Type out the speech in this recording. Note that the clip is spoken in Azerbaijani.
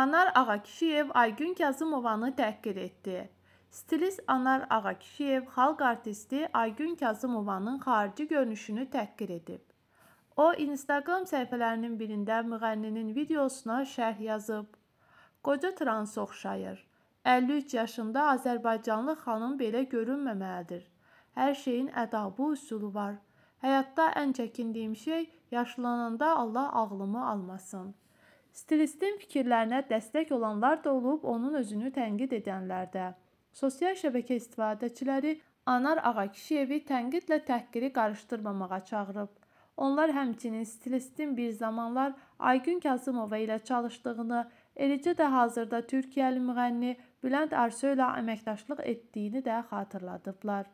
Anar Ağakişiyev Aygün Kazımovanı təhqir etdi. Stilist Anar Ağakişiyev xalq artisti Aygün Kazımovanın xarici görünüşünü təhqir edib. O, Instagram səhifələrinin birində müğənninin videosuna şərh yazıb. Qoca transox şair. 53 yaşında Azərbaycanlı xanım belə görünməməlidir. Hər şeyin ədabı üsulu var. Həyatda ən çəkindiyim şey yaşlananda Allah ağlımı almasın. Stilistin fikirlərinə dəstək olanlar da olub, onun özünü tənqid edənlər də. Sosial şəbəkə istifadəçiləri Anar Ağakişiyevi tənqidlə təhqiri qarışdırmamağa çağırıb. Onlar həmçinin stilistin bir zamanlar Aygün Kazımova ilə çalışdığını, eləcə də hazırda Türkiyəli müğənni Bülent Arso ilə əməkdaşlıq etdiyini də xatırladıblar.